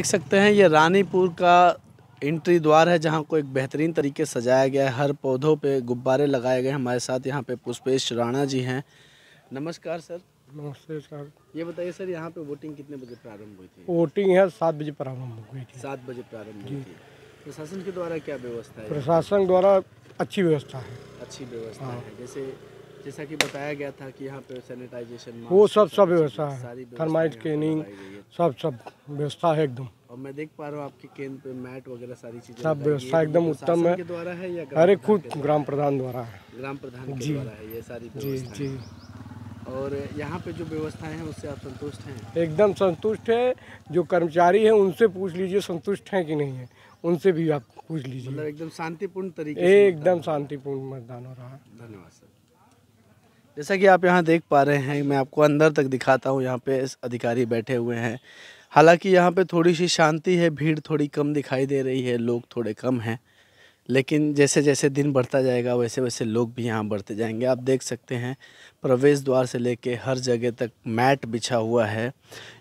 देख सकते हैं ये रानीपुर का एंट्री द्वार है जहाँ को एक बेहतरीन तरीके से सजाया गया है हर पौधों पे गुब्बारे लगाए गए हमारे साथ यहाँ पे पुष्पेश राणा जी हैं नमस्कार सर नमस्ते सर ये बताइए सर यहाँ पे वोटिंग कितने बजे प्रारंभ हुई थी वोटिंग है सात बजे प्रारंभ हो गई थी सात बजे प्रारंभ हुई थी प्रशासन के द्वारा क्या व्यवस्था है प्रशासन द्वारा अच्छी व्यवस्था है अच्छी व्यवस्था है हाँ। जैसे जैसा कि बताया गया था कि यहाँ पे सैनिटाइजेशन वो सब सब व्यवस्था है थर्माइट क्लिनिंग सब सब व्यवस्था है एकदम और मैं देख पा रहा हूँ आपके केंद्र पे मैट वगैरह सारी चीजें सब व्यवस्था एकदम उत्तम है द्वारा है अरे खुद ग्राम प्रधान द्वारा है ग्राम प्रधान जी है ये सारी जी जी और यहाँ पे जो व्यवस्थाएं हैं उससे आप संतुष्ट हैं एकदम संतुष्ट है जो कर्मचारी हैं उनसे पूछ लीजिए संतुष्ट हैं कि नहीं है उनसे भी आप पूछ लीजिए मतलब एकदम शांतिपूर्ण तरीके एकदम शांतिपूर्ण मतदान हो रहा है धन्यवाद सर जैसा कि आप यहाँ देख पा रहे हैं मैं आपको अंदर तक दिखाता हूँ यहाँ पे अधिकारी बैठे हुए हैं हालांकि यहाँ पे थोड़ी सी शांति है भीड़ थोड़ी कम दिखाई दे रही है लोग थोड़े कम हैं लेकिन जैसे जैसे दिन बढ़ता जाएगा वैसे वैसे लोग भी यहाँ बढ़ते जाएंगे आप देख सकते हैं प्रवेश द्वार से लेके हर जगह तक मैट बिछा हुआ है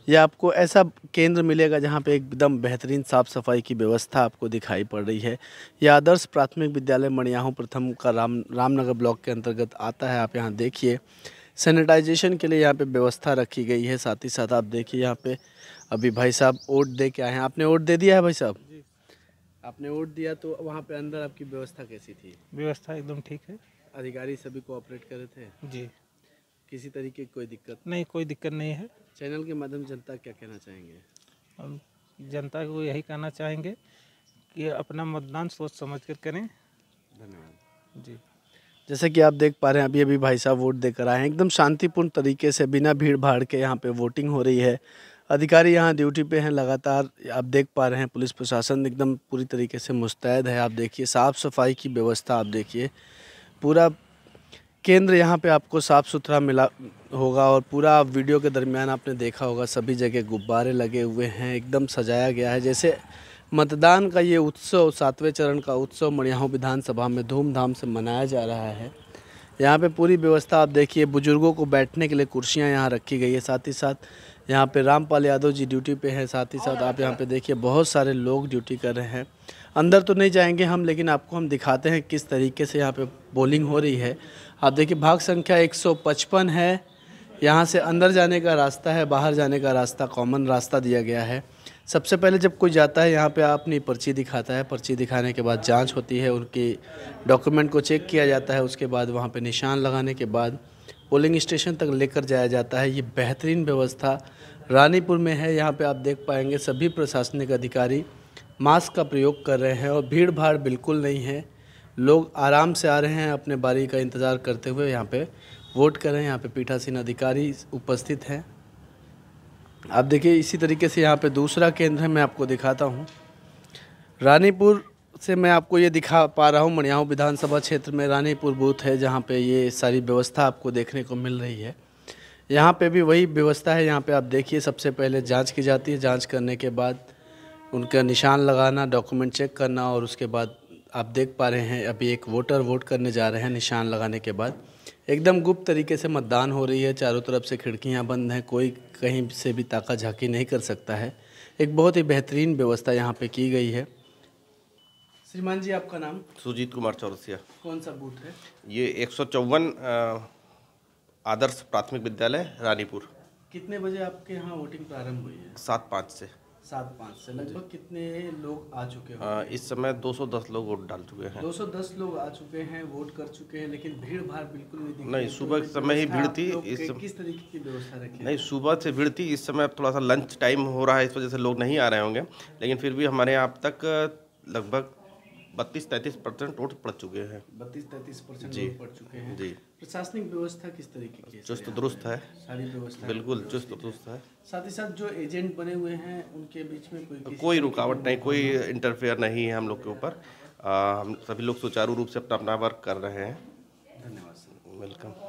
या आपको ऐसा केंद्र मिलेगा जहाँ पे एकदम बेहतरीन साफ़ सफाई की व्यवस्था आपको दिखाई पड़ रही है यह आदर्श प्राथमिक विद्यालय मणियाहू प्रथम का राम रामनगर ब्लॉक के अंतर्गत आता है आप यहाँ देखिए सैनिटाइजेशन के लिए यहाँ पर व्यवस्था रखी गई है साथ ही साथ आप देखिए यहाँ पर अभी भाई साहब वोट दे के आए हैं आपने वोट दे दिया है भाई साहब आपने वोट दिया तो वहाँ पे अंदर आपकी व्यवस्था कैसी थी व्यवस्था एकदम ठीक है अधिकारी सभी कोऑपरेट कर रहे थे जी किसी तरीके की कोई दिक्कत नहीं कोई दिक्कत नहीं है चैनल के माध्यम जनता क्या कहना चाहेंगे हम जनता को यही कहना चाहेंगे कि अपना मतदान सोच समझ कर करें धन्यवाद जी जैसे कि आप देख पा रहे हैं अभी अभी भाई साहब वोट देकर आए हैं एकदम शांतिपूर्ण तरीके से बिना भीड़ भाड़ के यहाँ पे वोटिंग हो रही है अधिकारी यहाँ ड्यूटी पे हैं लगातार आप देख पा रहे हैं पुलिस प्रशासन एकदम पूरी तरीके से मुस्तैद है आप देखिए साफ़ सफाई की व्यवस्था आप देखिए पूरा केंद्र यहाँ पे आपको साफ़ सुथरा मिला होगा और पूरा वीडियो के दरमियान आपने देखा होगा सभी जगह गुब्बारे लगे हुए हैं एकदम सजाया गया है जैसे मतदान का ये उत्सव सातवें चरण का उत्सव मणियाहू विधानसभा में धूमधाम से मनाया जा रहा है यहाँ पे पूरी व्यवस्था आप देखिए बुज़ुर्गों को बैठने के लिए कुर्सियाँ यहाँ रखी गई है साथ ही साथ यहाँ पे रामपाल यादव जी ड्यूटी पे हैं साथ ही साथ आप यहाँ पे देखिए बहुत सारे लोग ड्यूटी कर रहे हैं अंदर तो नहीं जाएंगे हम लेकिन आपको हम दिखाते हैं किस तरीके से यहाँ पे बॉलिंग हो रही है आप देखिए भाग संख्या 155 है यहाँ से अंदर जाने का रास्ता है बाहर जाने का रास्ता कॉमन रास्ता दिया गया है सबसे पहले जब कोई जाता है यहाँ पे अपनी पर्ची दिखाता है पर्ची दिखाने के बाद जांच होती है उनकी डॉक्यूमेंट को चेक किया जाता है उसके बाद वहाँ पे निशान लगाने के बाद पोलिंग स्टेशन तक लेकर जाया जाता है ये बेहतरीन व्यवस्था रानीपुर में है यहाँ पर आप देख पाएंगे सभी प्रशासनिक अधिकारी मास्क का प्रयोग कर रहे हैं और भीड़ भाड़ बिल्कुल नहीं है लोग आराम से आ रहे हैं अपने बारी का इंतज़ार करते हुए यहाँ पर वोट करें यहाँ पे पीठासीन अधिकारी उपस्थित हैं आप देखिए इसी तरीके से यहाँ पे दूसरा केंद्र है मैं आपको दिखाता हूँ रानीपुर से मैं आपको ये दिखा पा रहा हूँ मणियाहू विधानसभा क्षेत्र में रानीपुर बूथ है जहाँ पे ये सारी व्यवस्था आपको देखने को मिल रही है यहाँ पे भी वही व्यवस्था है यहाँ पे आप देखिए सबसे पहले जांच की जाती है जांच करने के बाद उनका निशान लगाना डॉक्यूमेंट चेक करना और उसके बाद आप देख पा रहे हैं अभी एक वोटर वोट करने जा रहे हैं निशान लगाने के बाद एकदम गुप्त तरीके से मतदान हो रही है चारों तरफ से खिड़कियां बंद हैं कोई कहीं से भी ताका झाकी नहीं कर सकता है एक बहुत ही बेहतरीन व्यवस्था यहाँ पे की गई है श्रीमान जी आपका नाम सुजीत कुमार चौरसिया कौन सा बूथ है ये एक आदर्श प्राथमिक विद्यालय रानीपुर कितने बजे आपके यहाँ वोटिंग प्रारंभ हुई है सात पाँच से सात पाँच से लगभग कितने लोग आ चुके हैं हाँ, इस समय 210 लोग वोट डाल चुके हैं 210 लोग आ चुके हैं वोट कर चुके हैं लेकिन भीड़ भाड़ बिल्कुल नहीं दिखी नहीं सुबह के तो समय ही भीड़ थी इस सम... किस तरीके की व्यवस्था रखी नहीं सुबह से भीड़ थी इस समय अब थोड़ा सा लंच टाइम हो रहा है इस वजह से लोग नहीं आ रहे होंगे लेकिन फिर भी हमारे यहाँ अब तक लगभग बत्तीस तैतीस परसेंट वोट पड़ चुके हैं बत्तीस तैतीस परसेंट जी पड़ चुके हैं जी प्रशासनिक व्यवस्था किस तरीके की चुस्त दुरुस्त है सारी व्यवस्था बिल्कुल चुस्त दुरुस्त है साथ ही साथ जो एजेंट बने हुए हैं उनके बीच में कोई कोई रुकावट नहीं कोई इंटरफेयर नहीं है हम लोग के ऊपर हम सभी लोग सुचारू रूप से अपना अपना वर्क कर रहे हैं धन्यवाद सर वेलकम